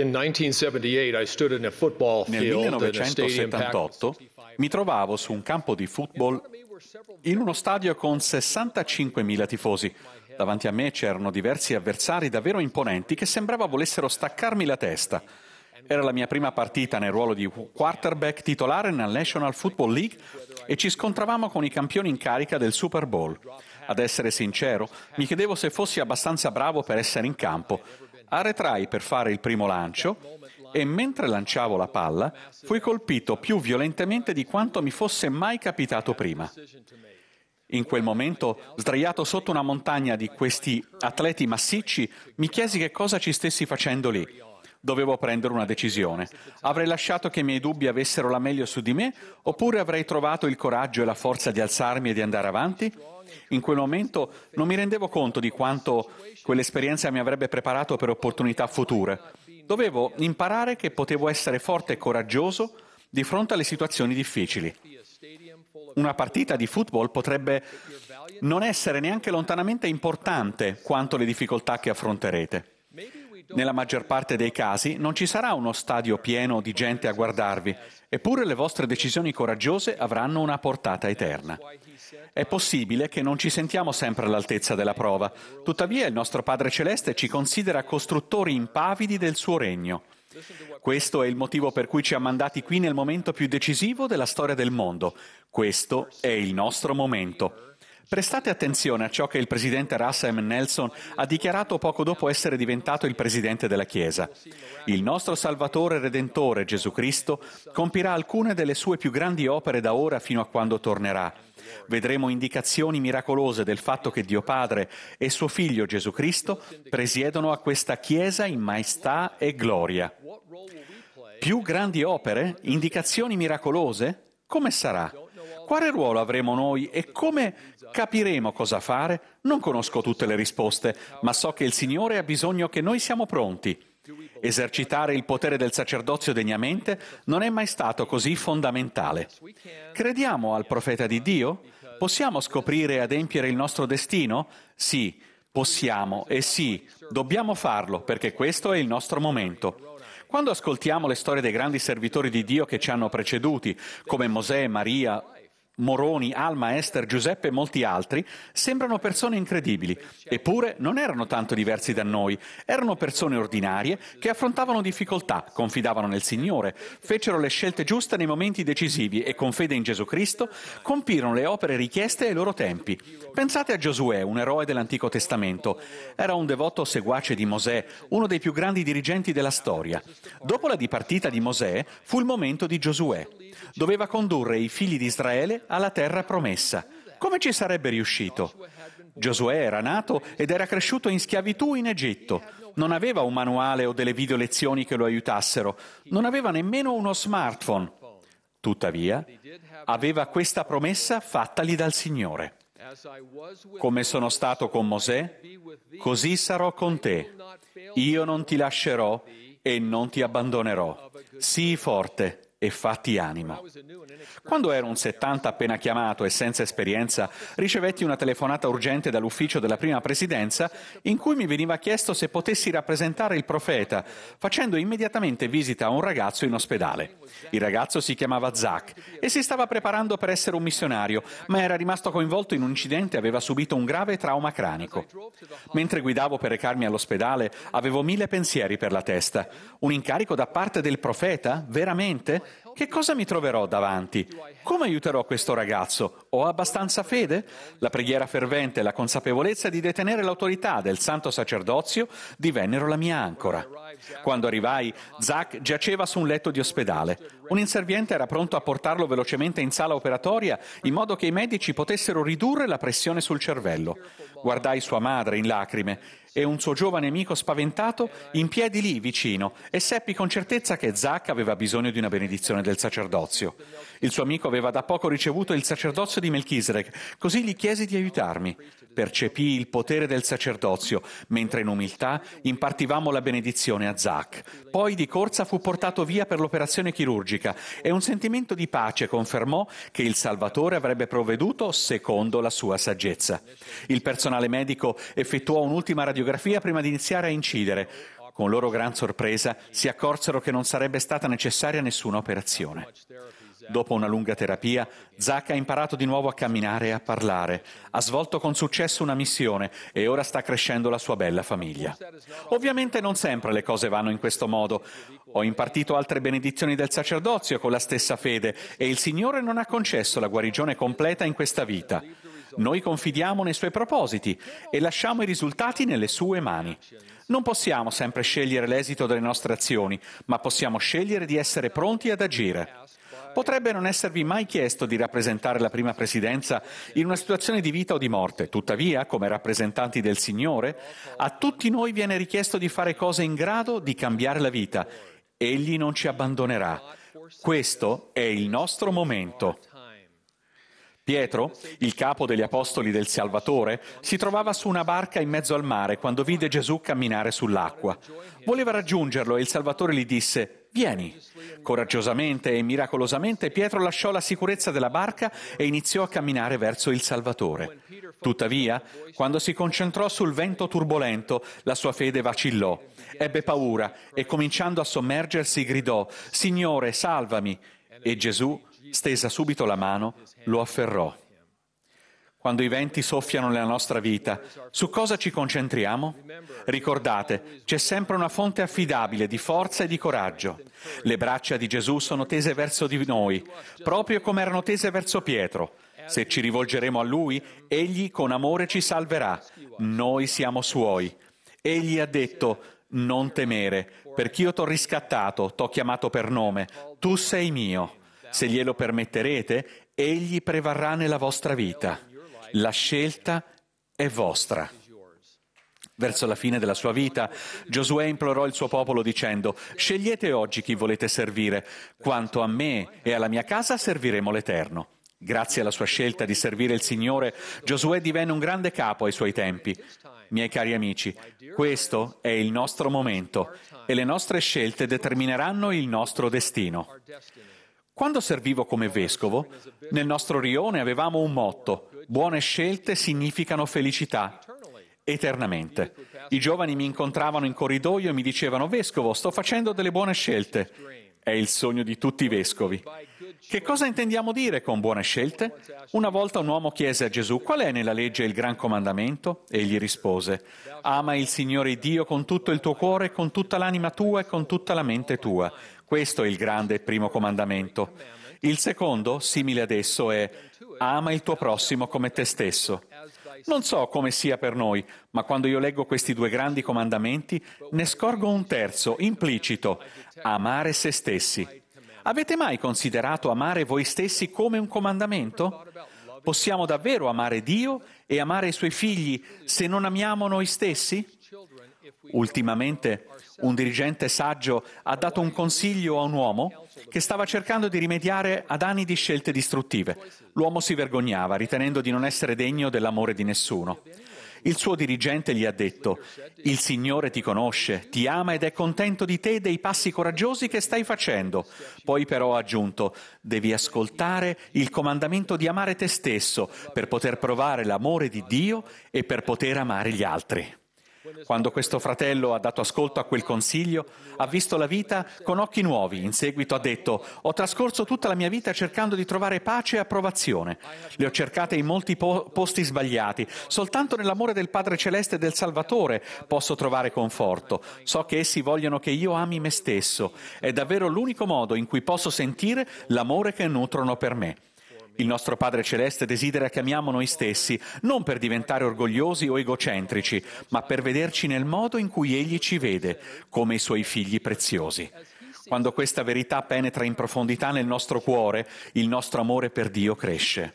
In 1978 Nel 1978 mi trovavo su un campo di football in uno stadio con 65.000 tifosi. Davanti a me c'erano diversi avversari davvero imponenti che sembrava volessero staccarmi la testa. Era la mia prima partita nel ruolo di quarterback titolare nella National Football League e ci scontravamo con i campioni in carica del Super Bowl. Ad essere sincero, mi chiedevo se fossi abbastanza bravo per essere in campo arretrai per fare il primo lancio e mentre lanciavo la palla fui colpito più violentemente di quanto mi fosse mai capitato prima. In quel momento, sdraiato sotto una montagna di questi atleti massicci, mi chiesi che cosa ci stessi facendo lì dovevo prendere una decisione. Avrei lasciato che i miei dubbi avessero la meglio su di me oppure avrei trovato il coraggio e la forza di alzarmi e di andare avanti? In quel momento non mi rendevo conto di quanto quell'esperienza mi avrebbe preparato per opportunità future. Dovevo imparare che potevo essere forte e coraggioso di fronte alle situazioni difficili. Una partita di football potrebbe non essere neanche lontanamente importante quanto le difficoltà che affronterete. Nella maggior parte dei casi non ci sarà uno stadio pieno di gente a guardarvi, eppure le vostre decisioni coraggiose avranno una portata eterna. È possibile che non ci sentiamo sempre all'altezza della prova, tuttavia il nostro Padre Celeste ci considera costruttori impavidi del suo regno. Questo è il motivo per cui ci ha mandati qui nel momento più decisivo della storia del mondo. Questo è il nostro momento. Prestate attenzione a ciò che il presidente M. Nelson ha dichiarato poco dopo essere diventato il presidente della Chiesa. Il nostro Salvatore Redentore Gesù Cristo compirà alcune delle sue più grandi opere da ora fino a quando tornerà. Vedremo indicazioni miracolose del fatto che Dio Padre e suo Figlio Gesù Cristo presiedono a questa Chiesa in maestà e gloria. Più grandi opere? Indicazioni miracolose? Come sarà? Quale ruolo avremo noi e come capiremo cosa fare? Non conosco tutte le risposte, ma so che il Signore ha bisogno che noi siamo pronti. Esercitare il potere del sacerdozio degnamente non è mai stato così fondamentale. Crediamo al profeta di Dio? Possiamo scoprire e adempiere il nostro destino? Sì, possiamo e sì, dobbiamo farlo perché questo è il nostro momento. Quando ascoltiamo le storie dei grandi servitori di Dio che ci hanno preceduti, come Mosè, Maria Moroni, Alma, Esther, Giuseppe e molti altri, sembrano persone incredibili, eppure non erano tanto diversi da noi, erano persone ordinarie che affrontavano difficoltà, confidavano nel Signore, fecero le scelte giuste nei momenti decisivi e con fede in Gesù Cristo compirono le opere richieste ai loro tempi. Pensate a Giosuè, un eroe dell'Antico Testamento. Era un devoto seguace di Mosè, uno dei più grandi dirigenti della storia. Dopo la dipartita di Mosè fu il momento di Giosuè. Doveva condurre i figli di Israele alla terra promessa. Come ci sarebbe riuscito? Giosuè era nato ed era cresciuto in schiavitù in Egitto. Non aveva un manuale o delle video lezioni che lo aiutassero. Non aveva nemmeno uno smartphone. Tuttavia, aveva questa promessa fattagli dal Signore. Come sono stato con Mosè, così sarò con te. Io non ti lascerò e non ti abbandonerò. Sii forte, e fatti animo. Quando ero un 70 appena chiamato e senza esperienza, ricevetti una telefonata urgente dall'ufficio della prima presidenza in cui mi veniva chiesto se potessi rappresentare il profeta, facendo immediatamente visita a un ragazzo in ospedale. Il ragazzo si chiamava Zach e si stava preparando per essere un missionario, ma era rimasto coinvolto in un incidente e aveva subito un grave trauma cranico. Mentre guidavo per recarmi all'ospedale, avevo mille pensieri per la testa. Un incarico da parte del profeta? Veramente? Che cosa mi troverò davanti? Come aiuterò questo ragazzo? Ho abbastanza fede? La preghiera fervente e la consapevolezza di detenere l'autorità del santo sacerdozio divennero la mia ancora. Quando arrivai, Zach giaceva su un letto di ospedale. Un inserviente era pronto a portarlo velocemente in sala operatoria in modo che i medici potessero ridurre la pressione sul cervello. Guardai sua madre in lacrime e un suo giovane amico spaventato in piedi lì vicino e seppi con certezza che Zac aveva bisogno di una benedizione del sacerdozio. Il suo amico aveva da poco ricevuto il sacerdozio di Melchisedec, così gli chiesi di aiutarmi. Percepì il potere del sacerdozio, mentre in umiltà impartivamo la benedizione a Zac. Poi di corsa fu portato via per l'operazione chirurgica e un sentimento di pace confermò che il Salvatore avrebbe provveduto secondo la sua saggezza. Il personaggio personale medico effettuò un'ultima radiografia prima di iniziare a incidere. Con loro gran sorpresa si accorsero che non sarebbe stata necessaria nessuna operazione. Dopo una lunga terapia, Zach ha imparato di nuovo a camminare e a parlare, ha svolto con successo una missione e ora sta crescendo la sua bella famiglia. Ovviamente non sempre le cose vanno in questo modo. Ho impartito altre benedizioni del sacerdozio con la stessa fede e il Signore non ha concesso la guarigione completa in questa vita. Noi confidiamo nei suoi propositi e lasciamo i risultati nelle sue mani. Non possiamo sempre scegliere l'esito delle nostre azioni, ma possiamo scegliere di essere pronti ad agire. Potrebbe non esservi mai chiesto di rappresentare la prima presidenza in una situazione di vita o di morte, tuttavia, come rappresentanti del Signore, a tutti noi viene richiesto di fare cose in grado di cambiare la vita. Egli non ci abbandonerà. Questo è il nostro momento. Pietro, il capo degli apostoli del Salvatore, si trovava su una barca in mezzo al mare quando vide Gesù camminare sull'acqua. Voleva raggiungerlo e il Salvatore gli disse, vieni. Coraggiosamente e miracolosamente Pietro lasciò la sicurezza della barca e iniziò a camminare verso il Salvatore. Tuttavia, quando si concentrò sul vento turbolento, la sua fede vacillò, ebbe paura e cominciando a sommergersi gridò, Signore, salvami. E Gesù Stesa subito la mano, lo afferrò. Quando i venti soffiano nella nostra vita, su cosa ci concentriamo? Ricordate, c'è sempre una fonte affidabile di forza e di coraggio. Le braccia di Gesù sono tese verso di noi, proprio come erano tese verso Pietro. Se ci rivolgeremo a Lui, Egli con amore ci salverà. Noi siamo Suoi. Egli ha detto, non temere, perché io t'ho riscattato, t'ho chiamato per nome, tu sei mio. Se glielo permetterete, egli prevarrà nella vostra vita. La scelta è vostra. Verso la fine della sua vita, Giosuè implorò il suo popolo dicendo, scegliete oggi chi volete servire, quanto a me e alla mia casa serviremo l'Eterno. Grazie alla sua scelta di servire il Signore, Giosuè divenne un grande capo ai suoi tempi. Miei cari amici, questo è il nostro momento e le nostre scelte determineranno il nostro destino. Quando servivo come vescovo, nel nostro rione avevamo un motto, buone scelte significano felicità, eternamente. I giovani mi incontravano in corridoio e mi dicevano, vescovo, sto facendo delle buone scelte. È il sogno di tutti i vescovi. Che cosa intendiamo dire con buone scelte? Una volta un uomo chiese a Gesù, qual è nella legge il gran comandamento? Egli rispose, ama il Signore Dio con tutto il tuo cuore, con tutta l'anima tua e con tutta la mente tua questo è il grande primo comandamento. Il secondo, simile ad esso, è ama il tuo prossimo come te stesso. Non so come sia per noi, ma quando io leggo questi due grandi comandamenti, ne scorgo un terzo, implicito, amare se stessi. Avete mai considerato amare voi stessi come un comandamento? Possiamo davvero amare Dio e amare i suoi figli se non amiamo noi stessi? Ultimamente un dirigente saggio ha dato un consiglio a un uomo che stava cercando di rimediare ad anni di scelte distruttive. L'uomo si vergognava, ritenendo di non essere degno dell'amore di nessuno. Il suo dirigente gli ha detto, il Signore ti conosce, ti ama ed è contento di te e dei passi coraggiosi che stai facendo. Poi però ha aggiunto, devi ascoltare il comandamento di amare te stesso per poter provare l'amore di Dio e per poter amare gli altri. Quando questo fratello ha dato ascolto a quel consiglio, ha visto la vita con occhi nuovi. In seguito ha detto, ho trascorso tutta la mia vita cercando di trovare pace e approvazione. Le ho cercate in molti po- posti sbagliati. Soltanto nell'amore del Padre Celeste e del Salvatore posso trovare conforto. So che essi vogliono che io ami me stesso. È davvero l'unico modo in cui posso sentire l'amore che nutrono per me. Il nostro Padre Celeste desidera che amiamo noi stessi, non per diventare orgogliosi o egocentrici, ma per vederci nel modo in cui Egli ci vede, come i Suoi figli preziosi. Quando questa verità penetra in profondità nel nostro cuore, il nostro amore per Dio cresce.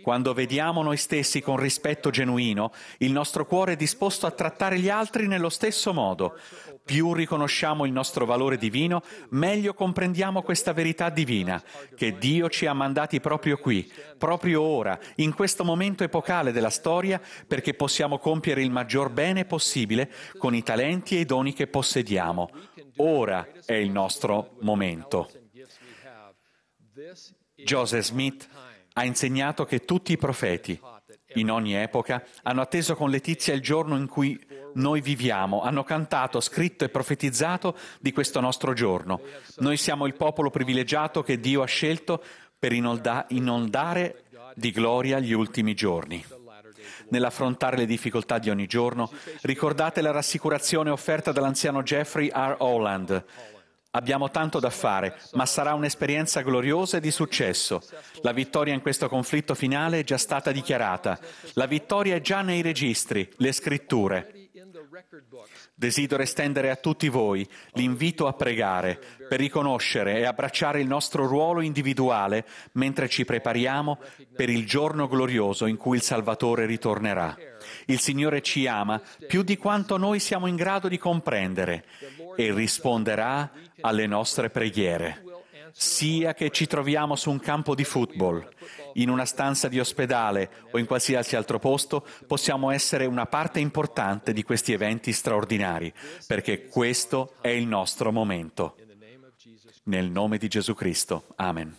Quando vediamo noi stessi con rispetto genuino, il nostro cuore è disposto a trattare gli altri nello stesso modo. Più riconosciamo il nostro valore divino, meglio comprendiamo questa verità divina, che Dio ci ha mandati proprio qui, proprio ora, in questo momento epocale della storia, perché possiamo compiere il maggior bene possibile con i talenti e i doni che possediamo. Ora è il nostro momento. Joseph Smith ha insegnato che tutti i profeti, in ogni epoca, hanno atteso con letizia il giorno in cui noi viviamo, hanno cantato, scritto e profetizzato di questo nostro giorno. Noi siamo il popolo privilegiato che Dio ha scelto per inolda- inondare di gloria gli ultimi giorni. Nell'affrontare le difficoltà di ogni giorno, ricordate la rassicurazione offerta dall'anziano Jeffrey R. Holland Abbiamo tanto da fare, ma sarà un'esperienza gloriosa e di successo. La vittoria in questo conflitto finale è già stata dichiarata. La vittoria è già nei registri, le scritture. Desidero estendere a tutti voi l'invito a pregare per riconoscere e abbracciare il nostro ruolo individuale mentre ci prepariamo per il giorno glorioso in cui il Salvatore ritornerà. Il Signore ci ama più di quanto noi siamo in grado di comprendere e risponderà alle nostre preghiere, sia che ci troviamo su un campo di football, in una stanza di ospedale o in qualsiasi altro posto, possiamo essere una parte importante di questi eventi straordinari, perché questo è il nostro momento. Nel nome di Gesù Cristo. Amen.